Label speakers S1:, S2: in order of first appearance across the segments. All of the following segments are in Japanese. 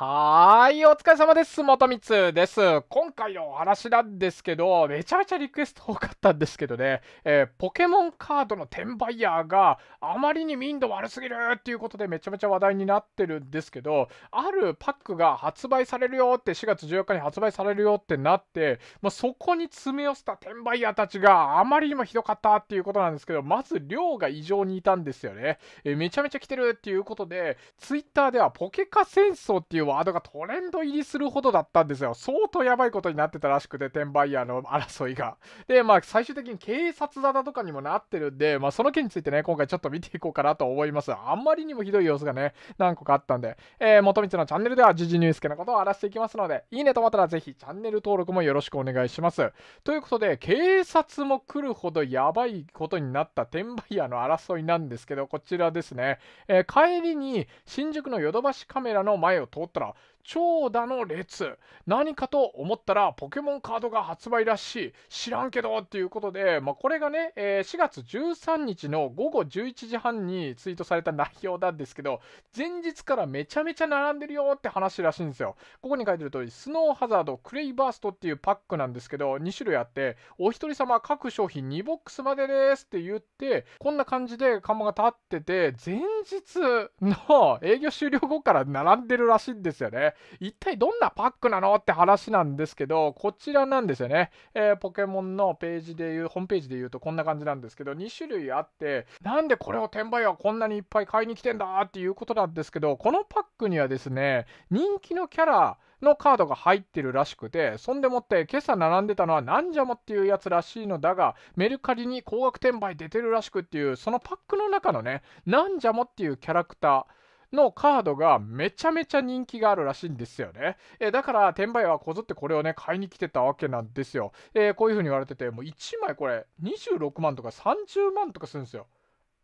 S1: はーい、お疲れ様です。元光です。今回のお話なんですけど、めちゃめちゃリクエスト多かったんですけどね、えー、ポケモンカードの転売ヤーがあまりに民度悪すぎるっていうことでめちゃめちゃ話題になってるんですけど、あるパックが発売されるよって、4月14日に発売されるよってなって、まあ、そこに詰め寄せた転売ヤーたちがあまりにもひどかったっていうことなんですけど、まず量が異常にいたんですよね。えー、めちゃめちゃ来てるっていうことで、Twitter ではポケカ戦争っていうワードがトレンド入りするほどだったんですよ。相当やばいことになってたらしくて、転売ヤーの争いが。で、まあ、最終的に警察沙汰とかにもなってるんで、まあ、その件についてね、今回ちょっと見ていこうかなと思います。あんまりにもひどい様子がね、何個かあったんで、えー、元道のチャンネルでは、時事ニュースケのことを荒らしていきますので、いいねと思ったらぜひチャンネル登録もよろしくお願いします。ということで、警察も来るほどやばいことになった転売ヤーの争いなんですけど、こちらですね。えー、帰りに新宿のヨドバシカメラの前を通った فتره 長蛇の列何かと思ったらポケモンカードが発売らしい知らんけどっていうことで、まあ、これがね、え4月13日の午後11時半にツイートされた内容なんですけど前日からめちゃめちゃ並んでるよって話らしいんですよここに書いてる通りスノーハザードクレイバーストっていうパックなんですけど2種類あってお一人様各商品2ボックスまでですって言ってこんな感じで看板が立ってて前日の営業終了後から並んでるらしいんですよね一体どんなパックなのって話なんですけど、こちらなんですよね。えー、ポケモンのページでいう、ホームページで言うとこんな感じなんですけど、2種類あって、なんでこれを転売はこんなにいっぱい買いに来てんだっていうことなんですけど、このパックにはですね、人気のキャラ、のカードが入ってるらしくて、そんでもって今朝並んでたのはなんじゃもっていうやつらしいのだが、メルカリに高額転売出てるらしくっていう、そのパックの中のね、なんじゃもっていうキャラクター、のカードがめちゃめちゃ人気があるらしいんですよね。えだから、転売はこぞってこれをね、買いに来てたわけなんですよ。えこういう風に言われてて、もう1枚これ、26万とか30万とかするんですよ。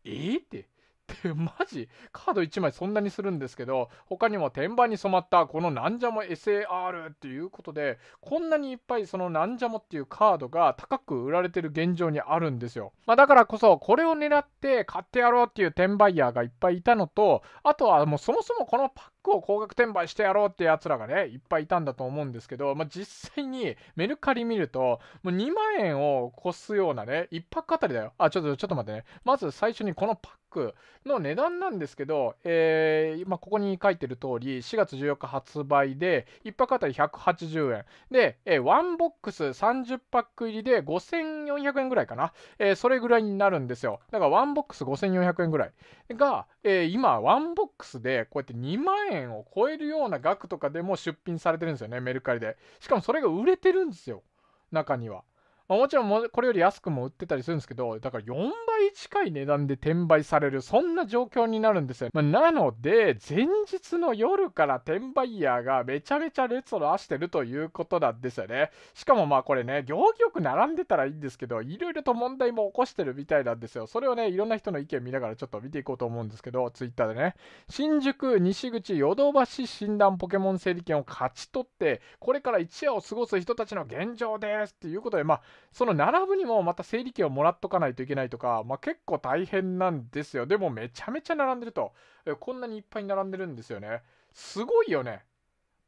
S1: えー、って。って マジカード1枚そんなにするんですけど他にも天板に染まったこのなんじゃも SAR っていうことでこんなにいっぱいそのなんじゃもっていうカードが高く売られてる現状にあるんですよ、まあ、だからこそこれを狙って買ってやろうっていう転売ヤーがいっぱいいたのとあとはもうそもそもこのパッを高額転売してやろうってやつらがね、いっぱいいたんだと思うんですけど、まあ、実際にメルカリ見ると、もう2万円を超すようなね、1泊あたりだよ。あ、ちょっと、ちょっと待ってね。まず最初にこのパックの値段なんですけど、えー、まあ、ここに書いてる通り、4月14日発売で、1泊あたり180円。で、えー、ボックス30パック入りで5400円ぐらいかな。えー、それぐらいになるんですよ。だからワンボックス5400円ぐらいが、えー、今、ボックスでこうやって2万円円を超えるような額とかでも出品されてるんですよね、メルカリで。しかもそれが売れてるんですよ、中には。まあ、もちろんもこれより安くも売ってたりするんですけど、だから4倍近い値段で転売される、そんな状況になるんですよ。まあ、なので、前日の夜から転売ヤーがめちゃめちゃ列を出してるということなんですよね。しかもまあこれね、行儀よく並んでたらいいんですけど、いろいろと問題も起こしてるみたいなんですよ。それをね、いろんな人の意見見ながらちょっと見ていこうと思うんですけど、ツイッターでね、新宿西口ヨドバシ診断ポケモン整理券を勝ち取って、これから一夜を過ごす人たちの現状ですっていうことで、まあ、その並ぶにもまた整理券をもらっとかないといけないとか、まあ、結構大変なんですよ。でもめちゃめちゃ並んでると。こんなにいっぱい並んでるんですよね。すごいよね。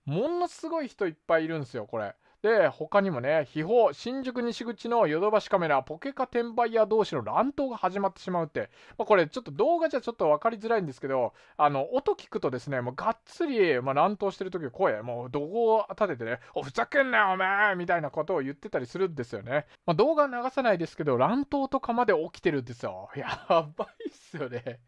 S1: ものすごい人いっぱいいるんですよ、これ。、他にもね、秘宝、新宿西口のヨドバシカメラ、ポケカ転売屋同士の乱闘が始まってしまうって、まあ、これちょっと動画じゃちょっと分かりづらいんですけど、あの、音聞くとですね、もうがっつり、まあ、乱闘してる時声、もう怒号を立ててね、おふざけんなよお前みたいなことを言ってたりするんですよね。まあ、動画流さないですけど、乱闘とかまで起きてるんですよ。やばいっすよね。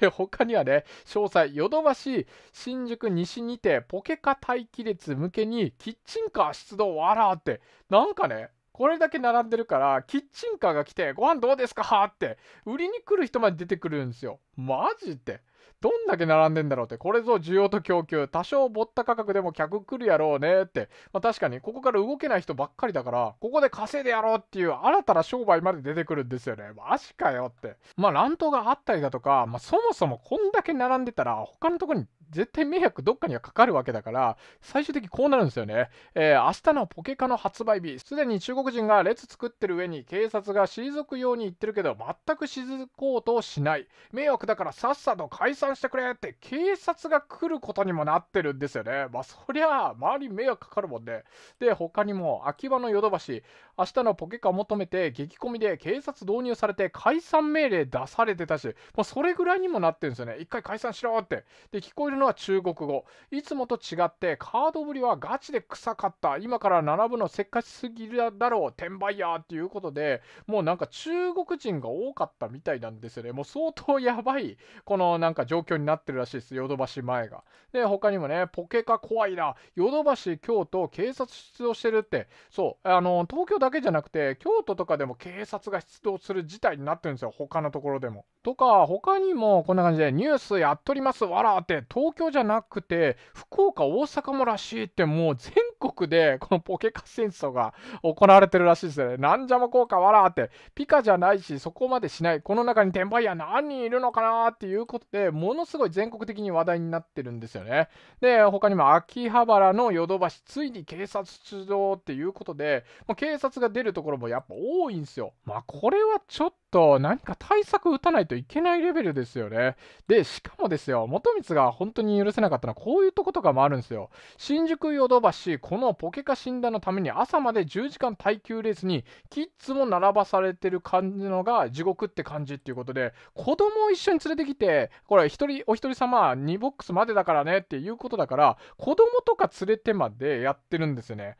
S1: で、他にはね、詳細、ヨドバシ新宿西にて、ポケカ待機列向けに、キッチンカー出動、わらーって、なんかね、これだけ並んでるから、キッチンカーが来て、ご飯どうですかって、売りに来る人まで出てくるんですよ。マジで。どんだけ並んでんだろうって、これぞ需要と供給、多少ぼった価格でも客来るやろうねって、まあ、確かにここから動けない人ばっかりだから、ここで稼いでやろうっていう新たな商売まで出てくるんですよね。マジかよって。まあ乱闘があったりだとか、まあ、そもそもこんだけ並んでたら、他のとこに絶対迷惑どっかにはかかるわけだから、最終的にこうなるんですよね。えー、明日のポケカの発売日、すでに中国人が列作ってる上に警察が退くように言ってるけど、全く退こうとしない。迷惑だからさっさと解散してくれって、警察が来ることにもなってるんですよね。まあ、そりゃあ、周り迷惑かかるもんね。で、他にも、秋葉のヨドバシ、明日のポケカ求めて、激混みで警察導入されて解散命令出されてたし、もうそれぐらいにもなってるんですよね。一回解散しろって。で、聞こえるるのは中国語いつもと違ってカードぶりはガチで臭かった今から並ぶのせっかちすぎるだろう転売ヤーっていうことでもうなんか中国人が多かったみたいなんですよねもう相当やばいこのなんか状況になってるらしいですヨドバシ前がで他にもねポケカ怖いなヨドバシ京都警察出動してるってそうあの東京だけじゃなくて京都とかでも警察が出動する事態になってるんですよ他のところでも。とか、他にもこんな感じでニュースやっております、わらって、東京じゃなくて、福岡、大阪もらしいって、もう全国でこのポケカ戦争が行われてるらしいですよね。なんじゃも効果わらーって、ピカじゃないし、そこまでしない、この中に転売ヤ何人いるのかなっていうことで、ものすごい全国的に話題になってるんですよね。で、他にも秋葉原のヨドバシ、ついに警察出動っていうことで、もう警察が出るところもやっぱ多いんですよ。まあ、これはちょっと何か対策打たないといけないレベルですよね。で、しかもですよ、元光が本当に許せなかったのは、こういうとことかもあるんですよ。新宿ヨドバシこのポケカ診断のために朝まで10時間耐久レースにキッズも並ばされてる感じのが地獄って感じっていうことで子供を一緒に連れてきてこれ一人お一人様2ボックスまでだからねっていうことだから子供とか連れてまでやってるんですよね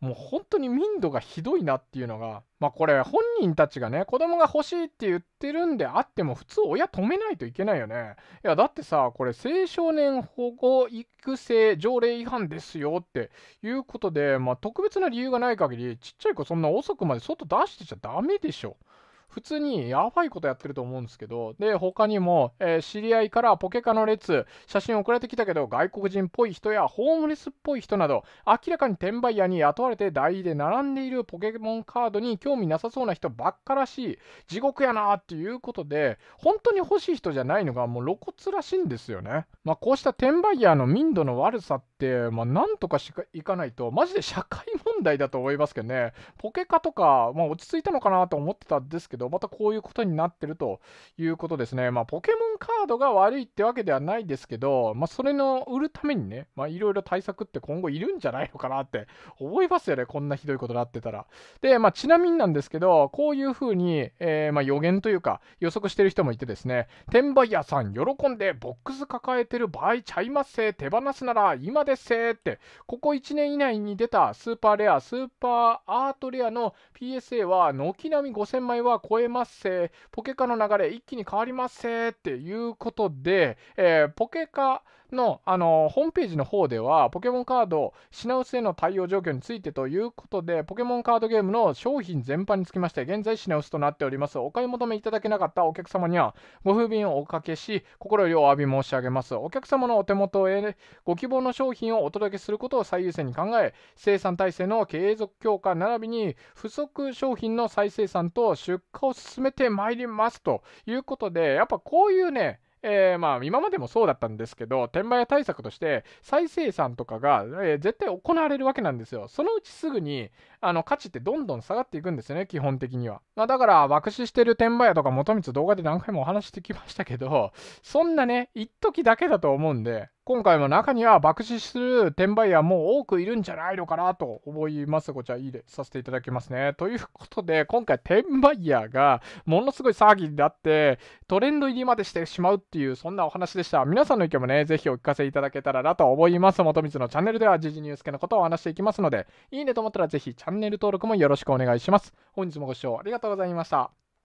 S1: もう本当に民度がひどいなっていうのが、まあこれ本人たちがね、子供が欲しいって言ってるんであっても、普通親止めないといけないよね。いや、だってさ、これ青少年保護育成条例違反ですよっていうことで、まあ特別な理由がない限り、ちっちゃい子そんな遅くまで外出してちゃダメでしょ。普通にやばいことやってると思うんですけど、で、他にも、えー、知り合いからポケカの列、写真送られてきたけど、外国人っぽい人やホームレスっぽい人など、明らかに転売屋に雇われて代理で並んでいるポケモンカードに興味なさそうな人ばっからしい、地獄やなーっていうことで、本当に欲しい人じゃないのがもう露骨らしいんですよね。まあ、こうした転売屋の民度の悪さって、まあ、なんとかしかいかないと、マジで社会問題だと思いますけどね、ポケカとか、まあ、落ち着いたのかなと思ってたんですけど、ど、またこういうことになってるということですね。まあ、ポケモンカードが悪いってわけではないですけど、まあ、それの売るためにね、まあ、いろいろ対策って今後いるんじゃないのかなって思いますよね。こんなひどいことになってたら。で、まあ、ちなみになんですけど、こういうふうに、えー、まあ、予言というか、予測してる人もいてですね、転売屋さん喜んでボックス抱えてる場合ちゃいますせ、手放すなら今ですせって、ここ1年以内に出たスーパーレア、スーパーアートレアの PSA は軒並み5000枚は超えますせ、ポケカの流れ一気に変わりますせっていうことで、えー、ポケカの、あのホームページの方では、ポケモンカード品薄への対応状況についてということで、ポケモンカードゲームの商品全般につきまして、現在品薄となっております。お買い求めいただけなかったお客様には、ご不便をおかけし、心よりお詫び申し上げます。お客様のお手元へご希望の商品をお届けすることを最優先に考え、生産体制の継続強化並びに、不足商品の再生産と出荷を進めてまいりますということで、やっぱこういうね、えー、まあ今までもそうだったんですけど、転売屋対策として再生産とかが、えー、絶対行われるわけなんですよ。そのうちすぐにあの価値ってどんどん下がっていくんですよね、基本的には。まあ、だから、爆死してる転売屋とか元光動画で何回もお話してきましたけど、そんなね、一時だけだと思うんで、今回も中には爆死する転売ヤーも多くいるんじゃないのかなと思います。こちらいいでさせていただきますね。ということで、今回転売ヤーがものすごい騒ぎになってトレンド入りまでしてしまうっていうそんなお話でした。皆さんの意見もね、ぜひお聞かせいただけたらなと思います。元光のチャンネルでは時事ニュース系のことをお話していきますので、いいねと思ったらぜひチャンネル登録もよろしくお願いします。本日もご視聴ありがとうございました。